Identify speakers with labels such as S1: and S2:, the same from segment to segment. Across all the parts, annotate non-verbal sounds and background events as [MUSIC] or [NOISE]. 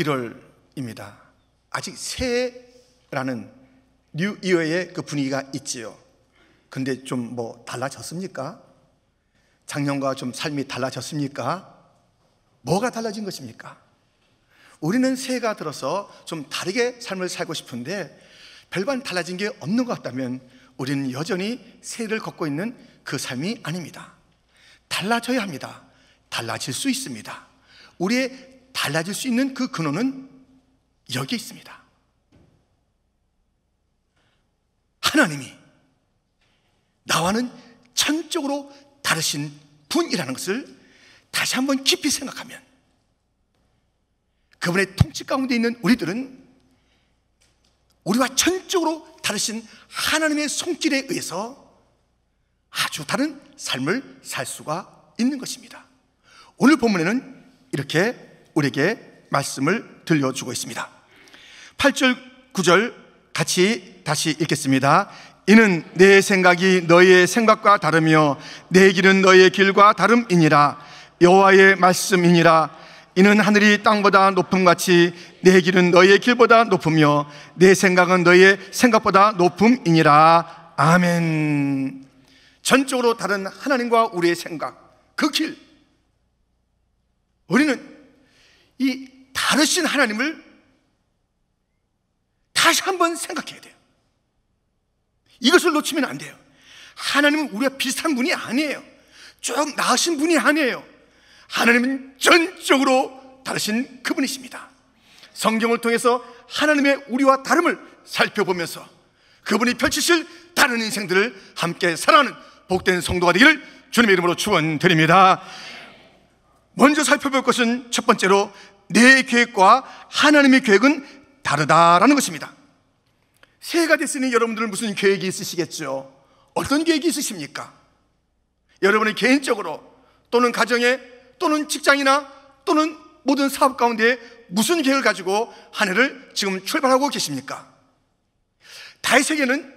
S1: 1월입니다. 아직 새해라는 뉴 이어의 그 분위기가 있지요. 근데 좀 뭐 달라졌습니까? 작년과 좀 삶이 달라졌습니까? 뭐가 달라진 것입니까? 우리는 새해가 들어서 좀 다르게 삶을 살고 싶은데 별반 달라진 게 없는 것 같다면 우리는 여전히 새해를 걷고 있는 그 삶이 아닙니다. 달라져야 합니다. 달라질 수 있습니다. 우리의 달라질 수 있는 그 근원은 여기에 있습니다. 하나님이 나와는 천적으로 다르신 분이라는 것을 다시 한번 깊이 생각하면 그분의 통치 가운데 있는 우리들은 우리와 천적으로 다르신 하나님의 손길에 의해서 아주 다른 삶을 살 수가 있는 것입니다. 오늘 본문에는 이렇게 우리에게 말씀을 들려주고 있습니다. 8절, 9절 같이 다시 읽겠습니다. 이는 내 생각이 너희의 생각과 다르며 내 길은 너희의 길과 다름이니라 여호와의 말씀이니라 이는 하늘이 땅보다 높음같이 내 길은 너희의 길보다 높으며 내 생각은 너희의 생각보다 높음이니라 아멘 전적으로 다른 하나님과 우리의 생각 그 길 우리는 이 다르신 하나님을 다시 한 번 생각해야 돼요. 이것을 놓치면 안 돼요. 하나님은 우리가 비슷한 분이 아니에요. 쭉 나으신 분이 아니에요. 하나님은 전적으로 다르신 그분이십니다. 성경을 통해서 하나님의 우리와 다름을 살펴보면서 그분이 펼치실 다른 인생들을 함께 살아가는 복된 성도가 되기를 주님의 이름으로 축원드립니다. 먼저 살펴볼 것은 첫 번째로 내 계획과 하나님의 계획은 다르다라는 것입니다. 새해가 됐으니 여러분들은 무슨 계획이 있으시겠죠? 어떤 계획이 있으십니까? 여러분의 개인적으로 또는 가정에 또는 직장이나 또는 모든 사업 가운데 무슨 계획을 가지고 한 해를 지금 출발하고 계십니까? 다윗에게는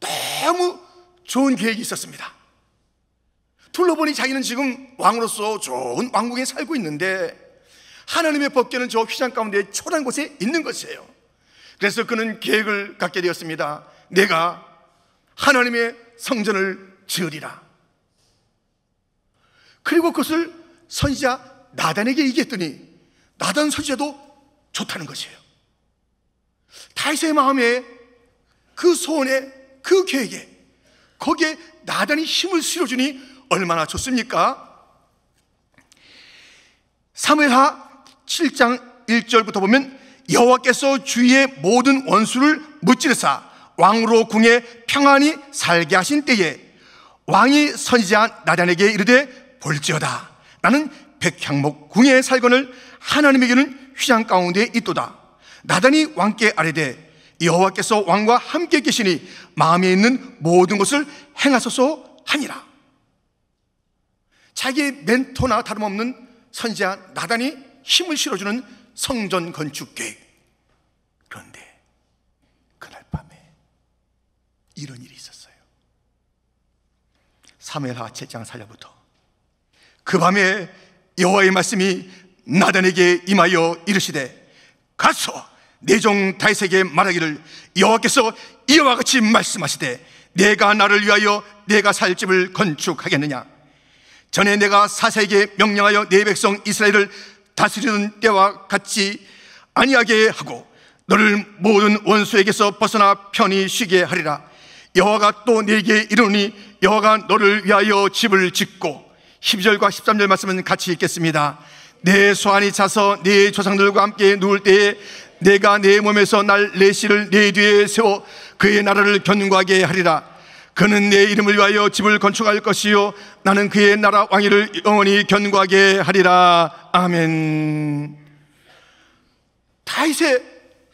S1: 너무 좋은 계획이 있었습니다. 둘러보니 자기는 지금 왕으로서 좋은 왕국에 살고 있는데 하나님의 법계는저 휘장 가운데 초라한 곳에 있는 것이에요. 그래서 그는 계획을 갖게 되었습니다. 내가 하나님의 성전을 지으리라. 그리고 그것을 선지자 나단에게 얘기했더니 나단 선지자도 좋다는 것이에요. 다윗의 마음에 그 소원에 그 계획에 거기에 나단이 힘을 실어주니 얼마나 좋습니까? 사무엘하 7장 1절부터 보면 여호와께서 주위의 모든 원수를 무찌르사 왕으로 궁에 평안히 살게 하신 때에 왕이 선지자 나단에게 이르되 볼지어다 나는 백향목 궁에 살건을 하나님에게는 휘장 가운데 있도다 나단이 왕께 아뢰되 여호와께서 왕과 함께 계시니 마음에 있는 모든 것을 행하소서 하니라 자기의 멘토나 다름없는 선지자 나단이 힘을 실어주는 성전 건축 계획. 그런데 그날 밤에 이런 일이 있었어요. 사무엘하 7장 4절부터 그 밤에 여호와의 말씀이 나단에게 임하여 이르시되 가서 내종 다윗에게 말하기를 여호와께서 이와 같이 말씀하시되 내가 나를 위하여 내가 살 집을 건축하겠느냐 전에 내가 사사에게 명령하여 내 백성 이스라엘을 다스리는 때와 같이 아니하게 하고 너를 모든 원수에게서 벗어나 편히 쉬게 하리라. 여호와가 또 내게 이르니 여호와가 너를 위하여 집을 짓고 12절과 13절 말씀은 같이 읽겠습니다. 내 소환이 차서 네 조상들과 함께 누울 때에 내가 내 몸에서 날 내시를 내 뒤에 세워 그의 나라를 견고하게 하리라. 그는 내 이름을 위하여 집을 건축할 것이요 나는 그의 나라 왕위를 영원히 견고하게 하리라 아멘. 다윗의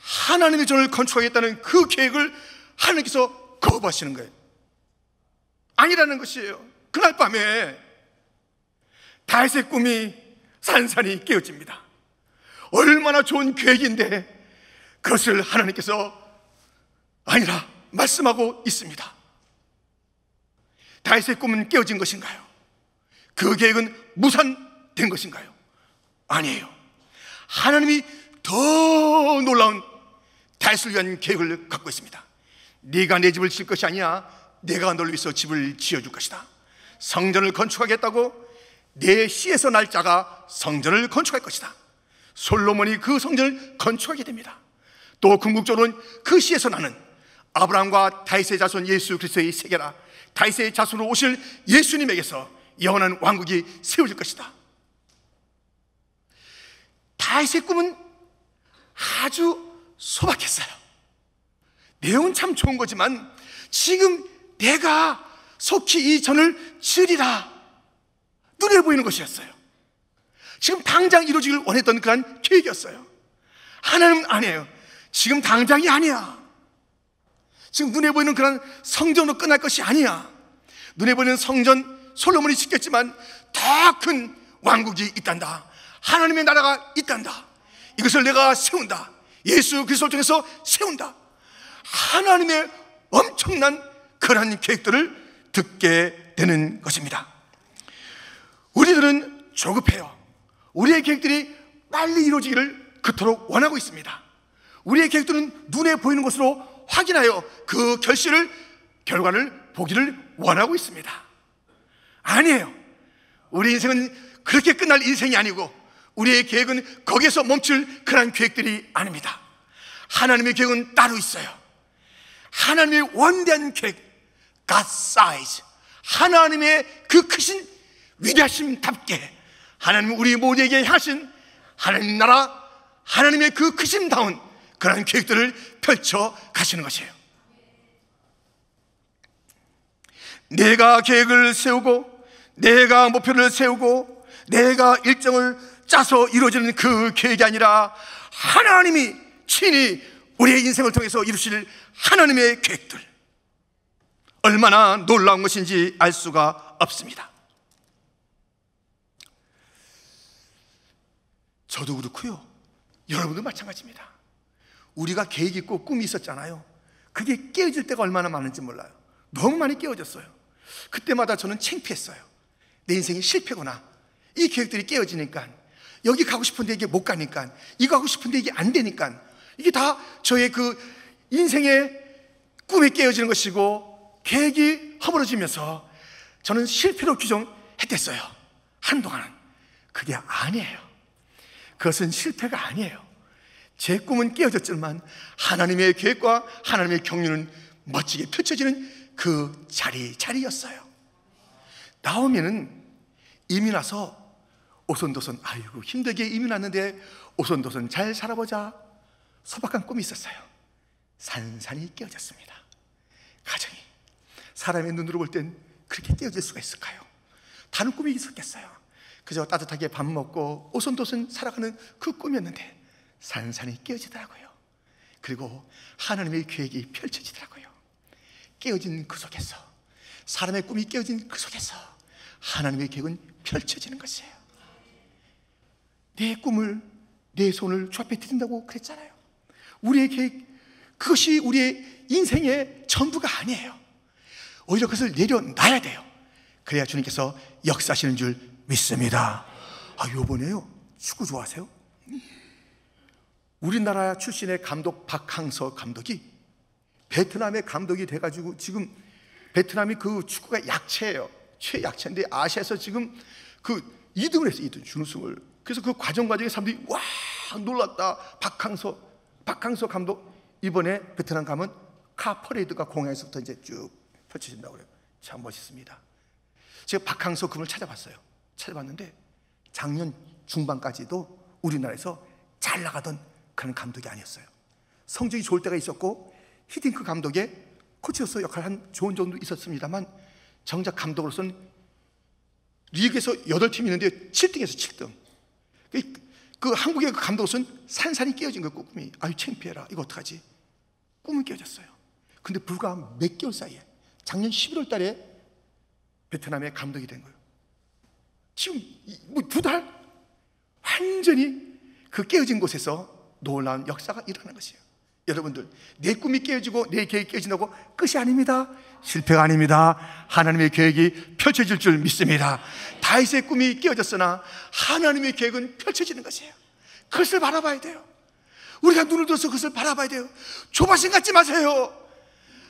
S1: 하나님의 전을 건축하겠다는 그 계획을 하나님께서 거부하시는 거예요. 아니라는 것이에요. 그날 밤에 다윗의 꿈이 산산이 깨어집니다. 얼마나 좋은 계획인데 그것을 하나님께서 아니라 말씀하고 있습니다. 다윗의 꿈은 깨어진 것인가요? 그 계획은 무산된 것인가요? 아니에요. 하나님이 더 놀라운 다윗을 위한 계획을 갖고 있습니다. 네가 내 집을 질 것이 아니야. 내가 널 위해서 집을 지어줄 것이다. 성전을 건축하겠다고 내 시에서 날짜가 성전을 건축할 것이다. 솔로몬이 그 성전을 건축하게 됩니다. 또 궁극적으로는 그 시에서 나는 아브라함과 다윗의 자손 예수 그리스도의 세계라 다이세의 자손으로 오실 예수님에게서 영원한 왕국이 세워질 것이다. 다윗의 꿈은 아주 소박했어요. 내용은 참 좋은 거지만 지금 내가 속히 이 전을 치리라 눈에 보이는 것이었어요. 지금 당장 이루어지길 원했던 그런 계획이었어요. 하나님 아니에요. 지금 당장이 아니야. 지금 눈에 보이는 그런 성전으로 끝날 것이 아니야. 눈에 보이는 성전 솔로몬이 짓겠지만 더 큰 왕국이 있단다. 하나님의 나라가 있단다. 이것을 내가 세운다. 예수 그리스도 통해서 세운다. 하나님의 엄청난 그러 계획들을 듣게 되는 것입니다. 우리들은 조급해요. 우리의 계획들이 빨리 이루어지기를 그토록 원하고 있습니다. 우리의 계획들은 눈에 보이는 것으로 확인하여 그 결실을, 결과를 보기를 원하고 있습니다. 아니에요. 우리 인생은 그렇게 끝날 인생이 아니고 우리의 계획은 거기에서 멈출 그런 계획들이 아닙니다. 하나님의 계획은 따로 있어요. 하나님의 원대한 계획, God size. 하나님의 그 크신 위대하심답게 하나님 우리 모두에게 하신 하나님 나라, 하나님의 그 크심다운 그런 계획들을 펼쳐 가시는 것이에요. 내가 계획을 세우고, 내가 목표를 세우고, 내가 일정을 짜서 이루어지는 그 계획이 아니라 하나님이 친히 우리의 인생을 통해서 이루실 하나님의 계획들. 얼마나 놀라운 것인지 알 수가 없습니다. 저도 그렇고요. 여러분도 마찬가지입니다. 우리가 계획 있고 꿈이 있었잖아요. 그게 깨어질 때가 얼마나 많은지 몰라요. 너무 많이 깨어졌어요. 그때마다 저는 창피했어요. 내 인생이 실패구나. 이 계획들이 깨어지니까 여기 가고 싶은데 이게 못 가니까 이거 하고 싶은데 이게 안 되니까 이게 다 저의 그 인생의 꿈이 깨어지는 것이고 계획이 허물어지면서 저는 실패로 규정했댔어요. 한동안은. 그게 아니에요. 그것은 실패가 아니에요. 제 꿈은 깨어졌지만 하나님의 계획과 하나님의 경륜은 멋지게 펼쳐지는 그 자리 자리였어요. 나오면은 이미 나서 오손도손 아이고 힘들게 이민 왔는데 오손도손 잘 살아보자 소박한 꿈이 있었어요. 산산이 깨어졌습니다. 가정이 사람의 눈으로 볼 땐 그렇게 깨어질 수가 있을까요? 다른 꿈이 있었겠어요. 그저 따뜻하게 밥 먹고 오손도손 살아가는 그 꿈이었는데 산산이 깨어지더라고요. 그리고 하나님의 계획이 펼쳐지더라고요. 깨어진 그 속에서 사람의 꿈이 깨어진 그 속에서 하나님의 계획은 펼쳐지는 것이에요. 내 꿈을 내 손을 주 앞에 드린다고 그랬잖아요. 우리의 계획 그것이 우리의 인생의 전부가 아니에요. 오히려 그것을 내려놔야 돼요. 그래야 주님께서 역사하시는 줄 믿습니다. 아, 요번에요. 축구 좋아하세요? 우리나라 출신의 감독 박항서 감독이 베트남의 감독이 돼가지고 지금 베트남이 그 축구가 약체예요. 최약체인데 아시아에서 지금 그 2등을 했어요. 2등 준우승을. 그래서 그 과정 과정에 사람들이 와 놀랐다. 박항서 박항서 감독 이번에 베트남 가면 카 퍼레이드가 공항에서부터 이제 쭉 펼쳐진다고 그래요. 참 멋있습니다. 제가 박항서 그분을 찾아봤어요. 찾아봤는데 작년 중반까지도 우리나라에서 잘 나가던 그런 감독이 아니었어요. 성적이 좋을 때가 있었고 히딩크 감독의 코치로서 역할 한 좋은 점도 있었습니다만 정작 감독으로서는 리그에서 8팀 있는데 7등에서 7등. 그, 그 한국의 그 감독으로서는 산산이 깨어진 거예요, 그 꿈이. 아유, 창피해라. 이거 어떡하지? 꿈은 깨어졌어요. 근데 불과 몇 개월 사이에 작년 11월 달에 베트남의 감독이 된 거예요. 지금 뭐두 달? 완전히 그 깨어진 곳에서 놀라운 역사가 일어나는 것이에요. 여러분들, 내 꿈이 깨어지고 내 계획이 깨어진다고 끝이 아닙니다. 실패가 아닙니다. 하나님의 계획이 펼쳐질 줄 믿습니다. 다윗의 꿈이 깨어졌으나 하나님의 계획은 펼쳐지는 것이에요. 그것을 바라봐야 돼요. 우리가 눈을 들어서 그것을 바라봐야 돼요. 조바심 갖지 마세요.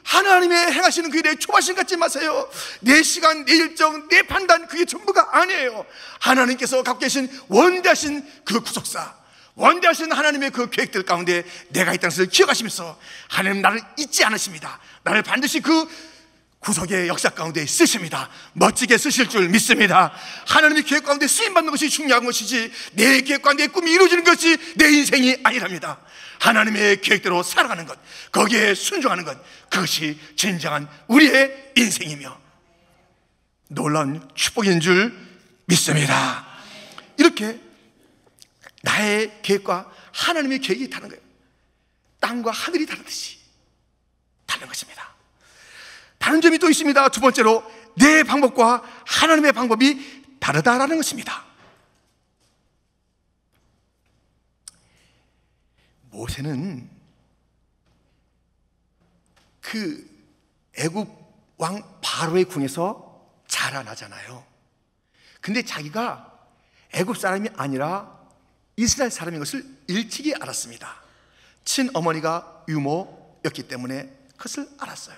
S1: 하나님의 행하시는 그 일에 초바심 갖지 마세요. 내 시간, 내 일정, 내 판단, 그게 전부가 아니에요. 하나님께서 갖고 계신 원대하신 그 구속사. 원대하신 하나님의 그 계획들 가운데 내가 있다는 것을 기억하시면서 하나님 나를 잊지 않으십니다. 나를 반드시 그 구속의 역사 가운데 쓰십니다. 멋지게 쓰실 줄 믿습니다. 하나님의 계획 가운데 쓰임 받는 것이 중요한 것이지 내 계획 가운데 꿈이 이루어지는 것이 내 인생이 아니랍니다. 하나님의 계획대로 살아가는 것, 거기에 순종하는 것, 그것이 진정한 우리의 인생이며 놀라운 축복인 줄 믿습니다. 이렇게 나의 계획과 하나님의 계획이 다른 거예요. 땅과 하늘이 다른 듯이 다른 것입니다. 다른 점이 또 있습니다. 두 번째로 내 방법과 하나님의 방법이 다르다라는 것입니다. 모세는 그 애굽 왕 바로의 궁에서 자라나잖아요. 근데 자기가 애굽 사람이 아니라 이스라엘 사람인 것을 일찍이 알았습니다. 친어머니가 유모였기 때문에 그것을 알았어요.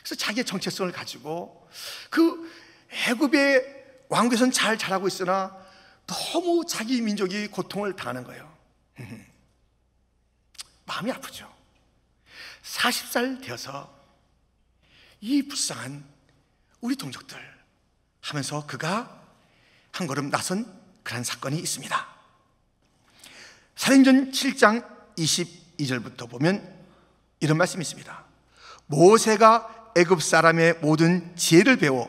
S1: 그래서 자기의 정체성을 가지고 그 애굽의 왕국에서는 잘 자라고 있으나 너무 자기 민족이 고통을 당하는 거예요. [LAUGHS] 마음이 아프죠. 40살 되어서 이 불쌍한 우리 동족들 하면서 그가 한 걸음 나선 그런 사건이 있습니다. 사도행전 7장 22절부터 보면 이런 말씀이 있습니다. 모세가 애굽 사람의 모든 지혜를 배워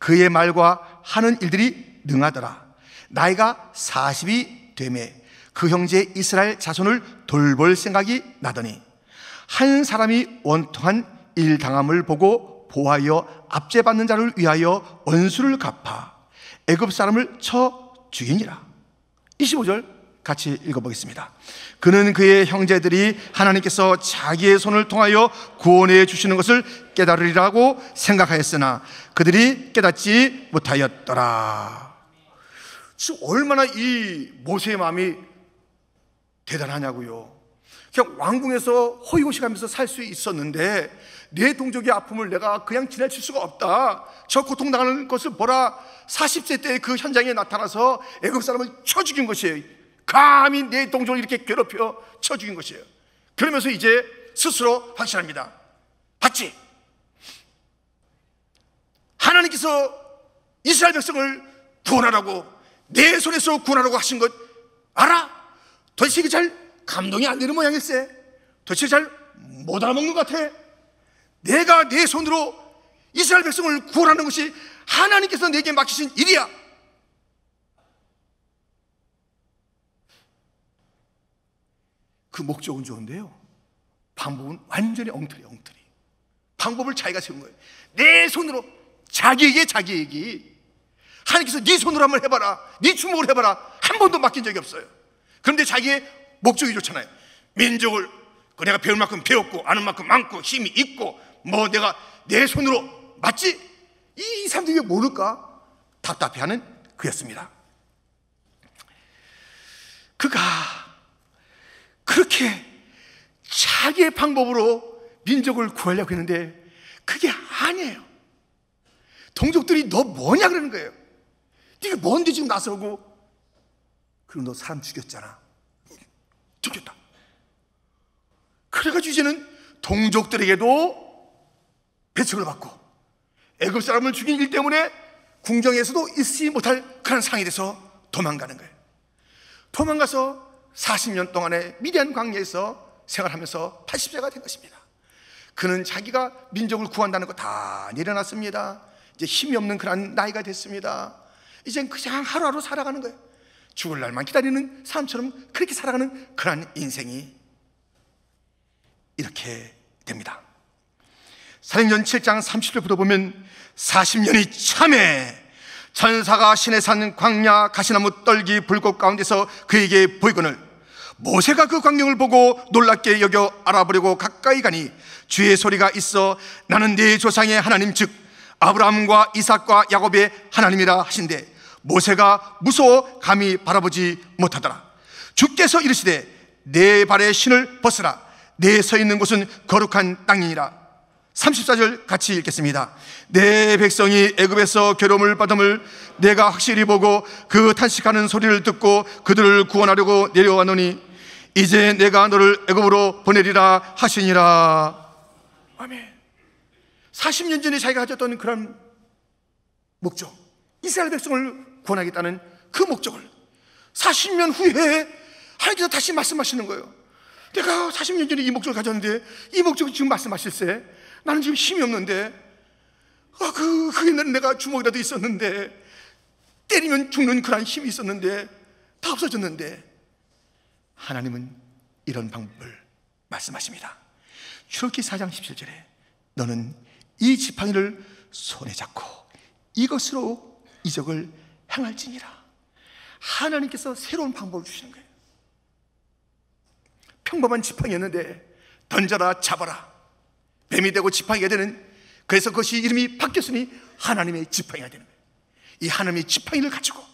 S1: 그의 말과 하는 일들이 능하더라. 나이가 40이 되매 그 형제 이스라엘 자손을 돌볼 생각이 나더니 한 사람이 원통한 일 당함을 보고 보하여 압제받는 자를 위하여 원수를 갚아 애굽 사람을 쳐 죽이니라. 25절 같이 읽어보겠습니다. 그는 그의 형제들이 하나님께서 자기의 손을 통하여 구원해 주시는 것을 깨달으리라고 생각하였으나 그들이 깨닫지 못하였더라. 지금 얼마나 이 모세의 마음이 대단하냐고요. 그냥 왕궁에서 허위호식하면서 살 수 있었는데 내 동족의 아픔을 내가 그냥 지나칠 수가 없다. 저 고통당하는 것을 보라. 40세 때 그 현장에 나타나서 애굽 사람을 쳐 죽인 것이에요. 감히 내 동족을 이렇게 괴롭혀 쳐 죽인 것이에요. 그러면서 이제 스스로 확신합니다. 봤지? 하나님께서 이스라엘 백성을 구원하라고 내 손에서 구원하라고 하신 것 알아? 도대체 이게 잘 감동이 안 되는 모양일세. 도대체 잘 못 알아먹는 것 같아. 내가 내 손으로 이스라엘 백성을 구원하는 것이 하나님께서 내게 맡기신 일이야. 그 목적은 좋은데요. 방법은 완전히 엉터리, 엉터리. 방법을 자기가 세운 거예요. 내 손으로 자기에게 자기에게 하나님께서 네 손으로 한번 해봐라, 네주목을 해봐라. 한 번도 맡긴 적이 없어요. 그런데 자기의 목적이 좋잖아요. 민족을 그 내가 배울 만큼 배웠고 아는 만큼 많고 힘이 있고 뭐 내가 내 손으로 맞지? 이, 이 사람들이 왜 모를까? 답답해하는 그였습니다. 그가 그렇게 자기의 방법으로 민족을 구하려고 했는데 그게 아니에요. 동족들이 너 뭐냐 그러는 거예요. 네가 뭔데 지금 나서고 그리고 너 사람 죽였잖아. 죽였다. 그래가지고 이제는 동족들에게도 배척을 받고 애굽 사람을 죽인 일 때문에 궁정에서도 있지 못할 그런 상이 돼서 도망가는 거예요. 도망가서 40년 동안의 미디안 광야에서 생활하면서 80세가 된 것입니다. 그는 자기가 민족을 구한다는 거다 내려놨습니다. 이제 힘이 없는 그런 나이가 됐습니다. 이젠 그냥 하루하루 살아가는 거예요. 죽을 날만 기다리는 사람처럼 그렇게 살아가는 그러 인생이 이렇게 됩니다. 사행전 7장 30절부터 보면 40년이 참에 천사가 신의 산 광야 가시나무 떨기 불꽃 가운데서 그에게 보이거늘 모세가 그 광경을 보고 놀랍게 여겨 알아보려고 가까이 가니 주의 소리가 있어 나는 네 조상의 하나님 즉 아브라함과 이삭과 야곱의 하나님이라 하신데 모세가 무서워 감히 바라보지 못하더라 주께서 이르시되 내 발의 신을 벗으라 내 서 있는 곳은 거룩한 땅이니라 34절 같이 읽겠습니다. 내 백성이 애굽에서 괴로움을 받음을 내가 확실히 보고 그 탄식하는 소리를 듣고 그들을 구원하려고 내려왔노니 이제 내가 너를 애굽으로 보내리라 하시니라. 아멘. 40년 전에 자기가 가졌던 그런 목적, 이스라엘 백성을 구원하겠다는 그 목적을 40년 후에 하나님께서 다시 말씀하시는 거예요. 내가 40년 전에 이 목적을 가졌는데 이 목적을 지금 말씀하실세 나는 지금 힘이 없는데, 아, 그, 그 옛날에 내가 주먹이라도 있었는데, 때리면 죽는 그런 힘이 있었는데, 다 없어졌는데, 하나님은 이런 방법을 말씀하십니다. 출애기 4장 17절에 너는 이 지팡이를 손에 잡고 이것으로 이적을 행할지니라. 하나님께서 새로운 방법을 주시는 거예요. 평범한 지팡이였는데 던져라 잡아라 뱀이 되고 지팡이가 되는 그래서 그것이 이름이 바뀌었으니 하나님의 지팡이가 되는 거예요. 이 하나님의 지팡이를 가지고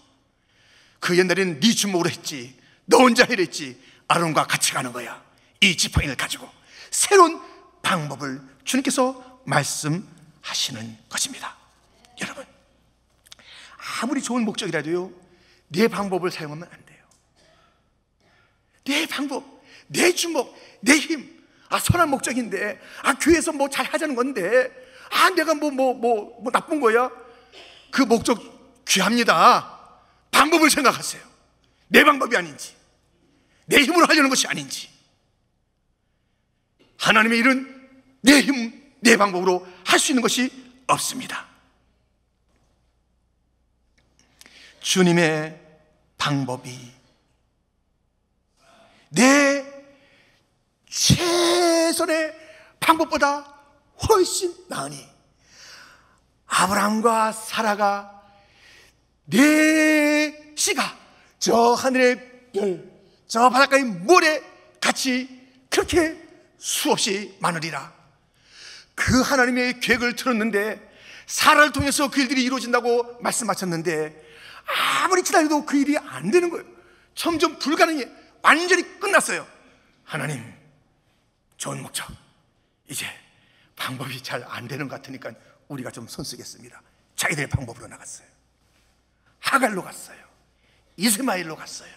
S1: 그 옛날에는 네 주먹으로 했지 너 혼자 해랬지 아론과 같이 가는 거야. 이 지팡이를 가지고 새로운 방법을 주님께서 말씀하시는 것입니다. 여러분 아무리 좋은 목적이라도요 내 방법을 사용하면 안 돼요. 내 방법, 내 주먹, 내 힘, 아, 선한 목적인데. 아, 교회에서 뭐 잘 하자는 건데. 아, 내가 뭐, 뭐, 뭐, 뭐 나쁜 거야? 그 목적 귀합니다. 방법을 생각하세요. 내 방법이 아닌지. 내 힘으로 하려는 것이 아닌지. 하나님의 일은 내 힘, 내 방법으로 할 수 있는 것이 없습니다. 주님의 방법이 내 최선의 방법보다 훨씬 나으니 아브라함과 사라가 네 씨가 저 하늘의 별, 저 바닷가의 모래 같이 그렇게 수없이 많으리라. 그 하나님의 계획을 틀었는데 사라를 통해서 그 일들이 이루어진다고 말씀하셨는데 아무리 기다려도 그 일이 안 되는 거예요. 점점 불가능해. 완전히 끝났어요. 하나님, 좋은 목적. 이제 방법이 잘 안 되는 것 같으니까 우리가 좀 손쓰겠습니다. 자기들 의 방법으로 나갔어요. 하갈로 갔어요. 이스마일로 갔어요.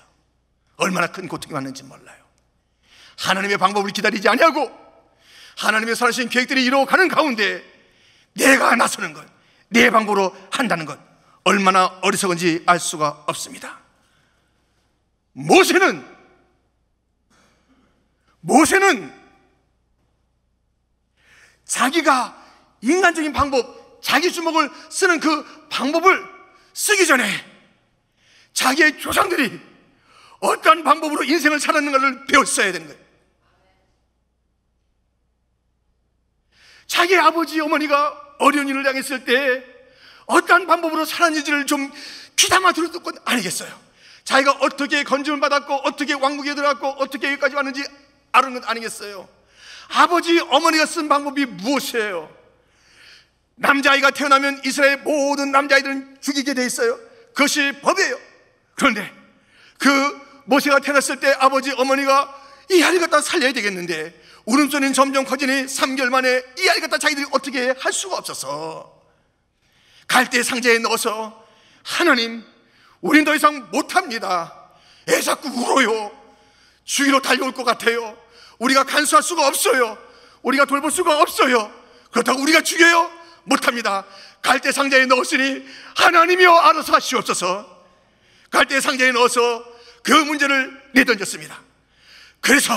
S1: 얼마나 큰 고통이 왔는지 몰라요. 하나님의 방법을 기다리지 아니하고 하나님의 살아신 계획들이 이루어가는 가운데 내가 나서는 것, 내 방법으로 한다는 것 얼마나 어리석은지 알 수가 없습니다. 모세는 모세는 자기가 인간적인 방법, 자기 주먹을 쓰는 그 방법을 쓰기 전에 자기의 조상들이 어떠한 방법으로 인생을 살았는가를 배웠어야 되는 거예요. 자기 아버지, 어머니가 어려운 일을 당했을 때어떠 방법으로 살았는지를 좀 귀담아 들었던 건 아니겠어요. 자기가 어떻게 건짐을 받았고, 어떻게 왕국에 들어갔고, 어떻게 여기까지 왔는지 아는 건 아니겠어요. 아버지, 어머니가 쓴 방법이 무엇이에요? 남자아이가 태어나면 이스라엘 모든 남자아이들은 죽이게 돼 있어요. 그것이 법이에요. 그런데 그 모세가 태어났을 때 아버지, 어머니가 이 아이 갖다 살려야 되겠는데 울음소리 점점 커지니 3개월 만에 이 아이 갖다 자기들이 어떻게 할 수가 없어서 갈대 상자에 넣어서 하나님, 우린 더 이상 못합니다. 애 자꾸 울어요. 주위로 달려올 것 같아요. 우리가 간수할 수가 없어요. 우리가 돌볼 수가 없어요. 그렇다고 우리가 죽여요? 못합니다. 갈대 상자에 넣었으니 하나님이여 알아서 하시옵소서. 갈대 상자에 넣어서 그 문제를 내던졌습니다. 그래서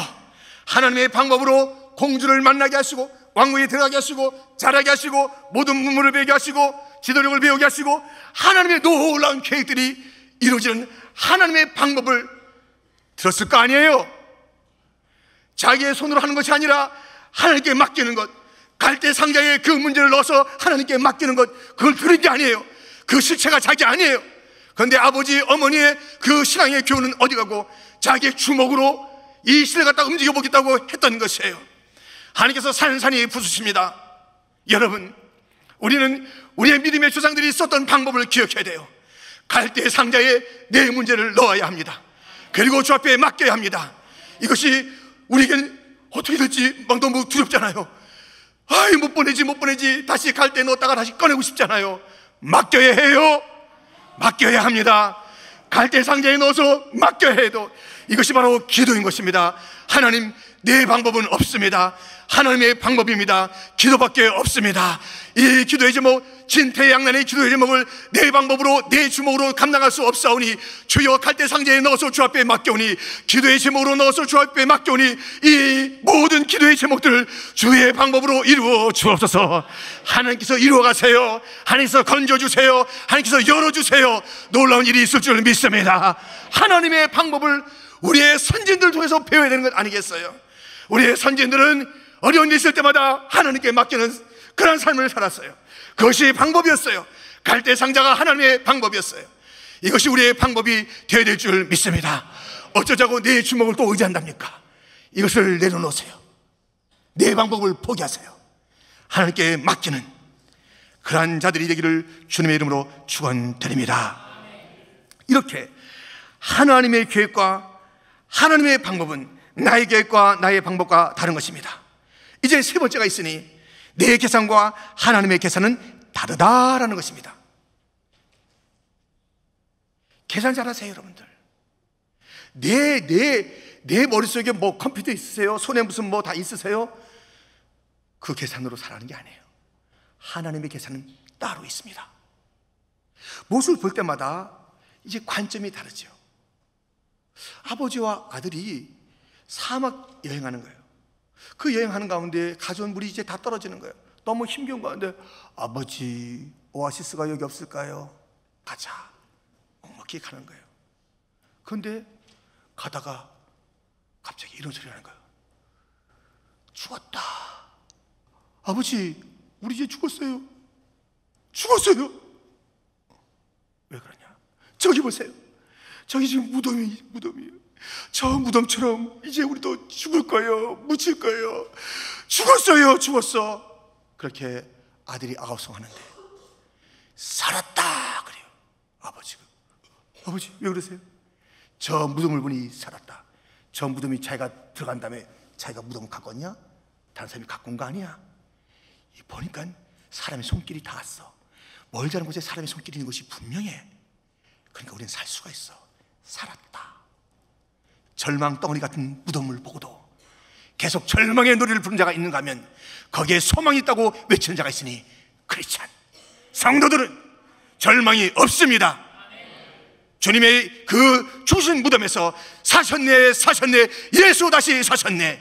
S1: 하나님의 방법으로 공주를 만나게 하시고 왕궁에 들어가게 하시고 자라게 하시고 모든 문물을 배우게 하시고 지도력을 배우게 하시고 하나님의 노후 놀라온 계획들이 이루어지는 하나님의 방법을 들었을 거 아니에요. 자기의 손으로 하는 것이 아니라 하나님께 맡기는 것. 갈대 상자에 그 문제를 넣어서 하나님께 맡기는 것. 그걸 들은 게 아니에요. 그 실체가 자기 아니에요. 그런데 아버지, 어머니의 그 신앙의 교훈은 어디 가고 자기의 주먹으로 이 신을 갖다 움직여보겠다고 했던 것이에요. 하나님께서 산산이 부수십니다. 여러분, 우리는 우리의 믿음의 조상들이 썼던 방법을 기억해야 돼요. 갈대 상자에 내 네 문제를 넣어야 합니다. 그리고 주 앞에 맡겨야 합니다. 이것이 우리에겐 어떻게 될지 막 너무 뭐 두렵잖아요. 아이, 못 보내지, 못 보내지. 다시 갈 때 넣었다가 다시 꺼내고 싶잖아요. 맡겨야 해요. 맡겨야 합니다. 갈 때 상자에 넣어서 맡겨야 해도 이것이 바로 기도인 것입니다. 하나님, 내 방법은 없습니다. 하나님의 방법입니다. 기도밖에 없습니다. 이 기도의 제목, 진태양난의 기도의 제목을 내 방법으로, 내 주먹으로 감당할 수 없사오니 주여 갈대 상자에 넣어서 주 앞에 맡겨오니 기도의 제목으로 넣어서 주 앞에 맡겨오니 이 모든 기도의 제목들 주의 방법으로 이루어 주옵소서 하나님께서 이루어 가세요. 하나님께서 건져주세요. 하나님께서 열어주세요. 놀라운 일이 있을 줄 믿습니다. 하나님의 방법을 우리의 선진들 통해서 배워야 되는 것 아니겠어요? 우리의 선진들은 어려운 일 있을 때마다 하나님께 맡기는 그런 삶을 살았어요. 그것이 방법이었어요. 갈대 상자가 하나님의 방법이었어요. 이것이 우리의 방법이 되어야 될 줄 믿습니다. 어쩌자고 내 주먹을 또 의지한답니까? 이것을 내려놓으세요. 내 방법을 포기하세요. 하나님께 맡기는 그러한 자들이 되기를 주님의 이름으로 축원드립니다. 이렇게 하나님의 계획과 하나님의 방법은 나의 계획과 나의 방법과 다른 것입니다. 이제 세 번째가 있으니 내 계산과 하나님의 계산은 다르다라는 것입니다. 계산 잘하세요, 여러분들. 내, 내, 내 머릿속에 뭐 컴퓨터 있으세요? 손에 무슨 뭐 다 있으세요? 그 계산으로 살아는 게 아니에요. 하나님의 계산은 따로 있습니다. 모습을 볼 때마다 이제 관점이 다르죠. 아버지와 아들이 사막 여행하는 거예요. 그 여행하는 가운데 가져온 물이 이제 다 떨어지는 거예요. 너무 힘겨운 가운데 아버지 오아시스가 여기 없을까요? 가자. 먹먹히 가는 거예요. 그런데 가다가 갑자기 이런 소리 하는 거예요. 죽었다. 아버지, 우리 이제 죽었어요. 죽었어요. 왜 그러냐? 저기 보세요. 저기 지금 무덤이 무덤이에요. 저 무덤처럼 이제 우리도 죽을 거예요. 묻힐 거예요. 죽었어요. 죽었어. 그렇게 아들이 아우성하는데 살았다 그래요. 아버지가 아버지 왜 그러세요? 저 무덤을 보니 살았다. 저 무덤이 자기가 들어간 다음에 자기가 무덤을 갖고 왔냐? 다른 사람이 갖고 온 거 아니야? 보니까 사람의 손길이 닿았어. 멀지 않은 곳에 사람의 손길이 있는 것이 분명해. 그러니까 우리는 살 수가 있어. 살았다. 절망 덩어리 같은 무덤을 보고도 계속 절망의 노래를 부른 자가 있는가 하면 거기에 소망이 있다고 외치는 자가 있으니 크리스찬 성도들은 절망이 없습니다. 주님의 그 주신 무덤에서 사셨네 사셨네 예수 다시 사셨네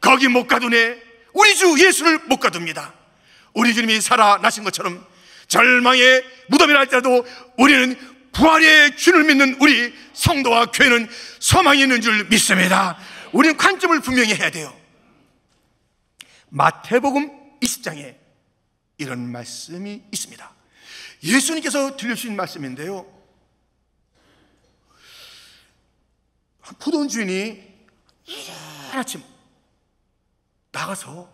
S1: 거기 못 가두네 우리 주 예수를 못 가둡니다. 우리 주님이 살아나신 것처럼 절망의 무덤이라 할지라도 우리는 부활의 주를 믿는 우리 성도와 교회는 소망이 있는 줄 믿습니다. 우리는 관점을 분명히 해야 돼요. 마태복음 20장에 이런 말씀이 있습니다. 예수님께서 들려주신 말씀인데요. 포도 주인이 이 아침 나가서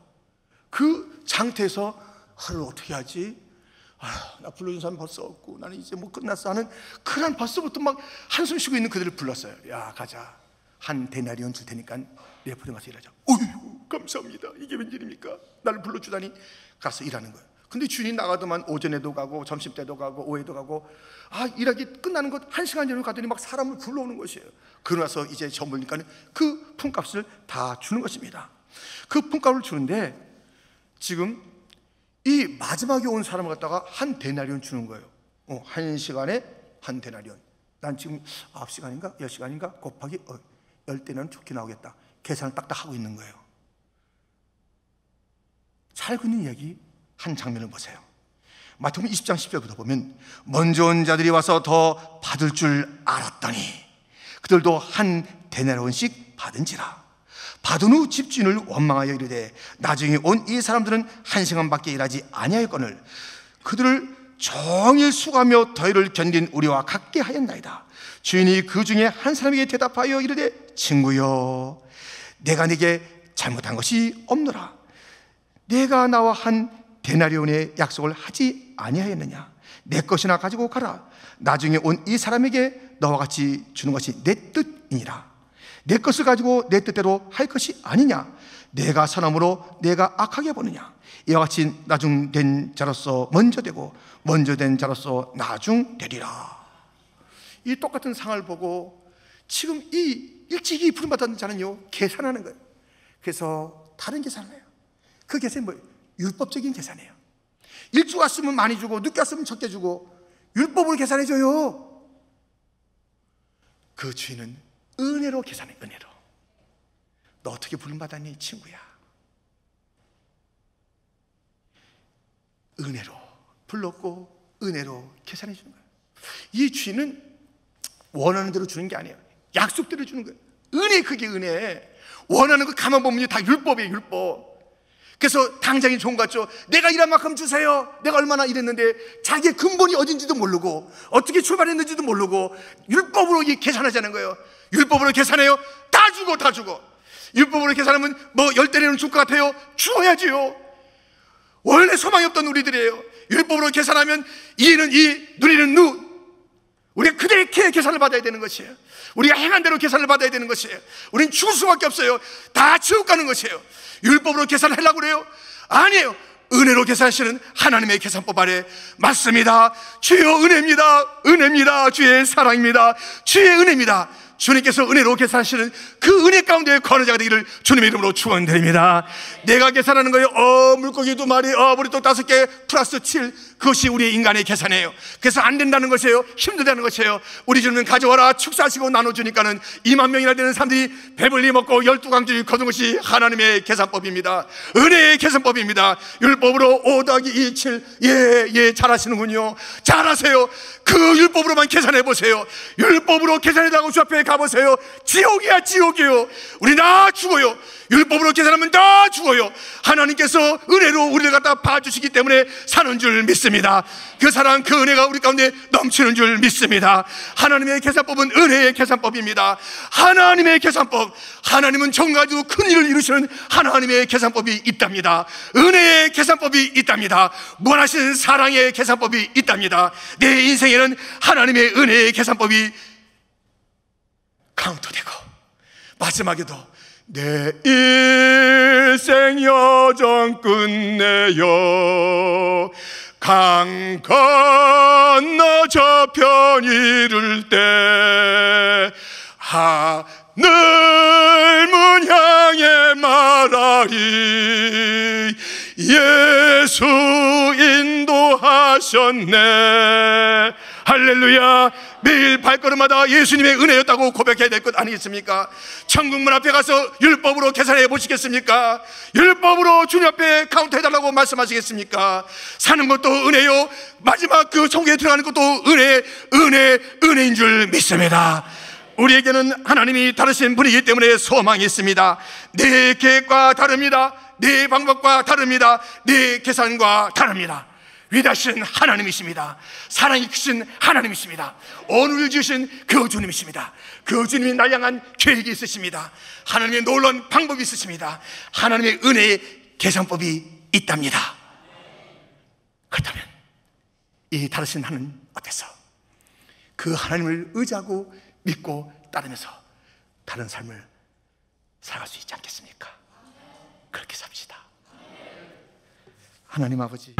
S1: 그 장태에서 하늘 어떻게 하지? 아, 나 불러준 사람 벌써 없고 나는 이제 뭐 끝났어 하는 큰한 벌써부터 막 한숨 쉬고 있는 그들을 불렀어요. 야 가자 한대나리온줄 테니까 내 포대 가서 일하자. 어휴 감사합니다. 이게 웬일입니까? 나를 불러주다니 가서 일하는 거예요. 근데 주인이 나가더만 오전에도 가고 점심 때도 가고 오후에도 가고 아 일하기 끝나는 것 한 시간 전에 가더니 막 사람을 불러오는 것이에요. 그러나서 고 이제 전부니까그 품값을 다 주는 것입니다. 그 품값을 주는데 지금 이 마지막에 온 사람을 갖다가 한대나리온 주는 거예요. 어, 한 시간에 한 데나리온. 난 지금 9시간인가 10시간인가 곱하기 어, 10대는 좋게 나오겠다. 계산을 딱딱 하고 있는 거예요. 살고 있는 얘기 한 장면을 보세요. 마태복음 20장 10절부터 보면 먼저 온 자들이 와서 더 받을 줄 알았더니 그들도 한 데나리온씩 받은지라. 받은 후 집주인을 원망하여 이르되 나중에 온 이 사람들은 한 시간밖에 일하지 아니하였거늘 그들을 종일 수가며 더위를 견딘 우리와 같게 하였나이다 주인이 그 중에 한 사람에게 대답하여 이르되 친구여 내가 네게 잘못한 것이 없노라 내가 나와 한 데나리온의 약속을 하지 아니하였느냐 내 것이나 가지고 가라 나중에 온 이 사람에게 너와 같이 주는 것이 내 뜻이니라 내 것을 가지고 내 뜻대로 할 것이 아니냐? 내가 선함으로 내가 악하게 보느냐? 이와 같이 나중된 자로서 먼저 되고 먼저 된 자로서 나중 되리라. 이 똑같은 상을 보고 지금 이 일찍이 부름 받았는 자는요 계산하는 거예요. 그래서 다른 계산을 해요. 그 계산이 뭐 율법적인 계산이에요. 일찍 왔으면 많이 주고 늦게 왔으면 적게 주고 율법으로 계산해 줘요. 그 주인은 은혜로 계산해, 은혜로. 너 어떻게 부름받았니, 친구야? 은혜로 불렀고, 은혜로 계산해 주는 거예요. 이 주인은 원하는 대로 주는 게 아니에요. 약속대로 주는 거예요. 은혜, 그게 은혜. 원하는 거 가만 보면 다 율법이에요, 율법. 그래서 당장이 좋은 것 같죠? 내가 일한 만큼 주세요. 내가 얼마나 일했는데 자기의 근본이 어딘지도 모르고 어떻게 출발했는지도 모르고 율법으로 계산하자는 거예요. 율법으로 계산해요? 다 주고 다 주고 율법으로 계산하면 뭐열 대리는 줄것 같아요? 주어야지요 원래 소망이 없던 우리들이에요 율법으로 계산하면 이는 이, 누리는 누 우리가 그렇게 계산을 받아야 되는 것이에요 우리가 행한 대로 계산을 받아야 되는 것이에요 우린 죽을 수밖에 없어요 다 지옥 가는 것이에요 율법으로 계산하려고 그래요? 아니에요 은혜로 계산하시는 하나님의 계산법 아래 맞습니다. 주의 은혜입니다. 은혜입니다. 주의 사랑입니다. 주의 은혜입니다. 주님께서 은혜로 계산하시는 그 은혜 가운데 거는 자가 되기를 주님의 이름으로 축원드립니다. 내가 계산하는 거예요. 어 물고기도 말이 어 우리 또 다섯 개 플러스 7 그것이 우리 인간의 계산이에요. 그래서 안 된다는 것이에요. 힘들다는 것이에요. 우리 주님 가져와라. 축사하시고 나눠주니까는 2만 명이나 되는 사람들이 배불리 먹고 열두 강줄이 거둔 것이 하나님의 계산법입니다. 은혜의 계산법입니다. 율법으로 5 더하기 2, 7. 예, 예, 잘하시는군요. 잘하세요. 그 율법으로만 계산해 보세요. 율법으로 계산해다가 주 앞에 가보세요. 지옥이야, 지옥이요. 우리 다 죽어요. 율법으로 계산하면 다 죽어요. 하나님께서 은혜로 우리를 갖다 봐주시기 때문에 사는 줄 믿습니다. 믿습니다. 그 사랑, 그 은혜가 우리 가운데 넘치는 줄 믿습니다. 하나님의 계산법은 은혜의 계산법입니다. 하나님의 계산법. 하나님은 정가지고 큰 일을 이루시는 하나님의 계산법이 있답니다. 은혜의 계산법이 있답니다. 무한하신 사랑의 계산법이 있답니다. 내 인생에는 하나님의 은혜의 계산법이 카운트되고 마지막에도 내 일생 여정 끝내요 강 건너 저편 이를 때 하늘 문 향해 말하리 예수 인도하셨네 할렐루야 매일 발걸음마다 예수님의 은혜였다고 고백해야 될 것 아니겠습니까? 천국문 앞에 가서 율법으로 계산해 보시겠습니까? 율법으로 주님 앞에 카운트 해달라고 말씀하시겠습니까? 사는 것도 은혜요. 마지막 그 천국에 들어가는 것도 은혜, 은혜, 은혜인 줄 믿습니다. 우리에게는 하나님이 다르신 분이기 때문에 소망이 있습니다. 내 계획과 다릅니다. 내 방법과 다릅니다. 내 계산과 다릅니다. 위대하신 하나님이십니다. 사랑이 크신 하나님이십니다. 오늘 주신 그 주님이십니다. 그 주님이 날양한 계획이 있으십니다. 하나님의 놀라운 방법이 있으십니다. 하나님의 은혜의 계산법이 있답니다. 그렇다면 이 다르신 하나님 어때서? 그 하나님을 의지하고 믿고 따르면서 다른 삶을 살아갈 수 있지 않겠습니까? 그렇게 삽시다. 하나님 아버지.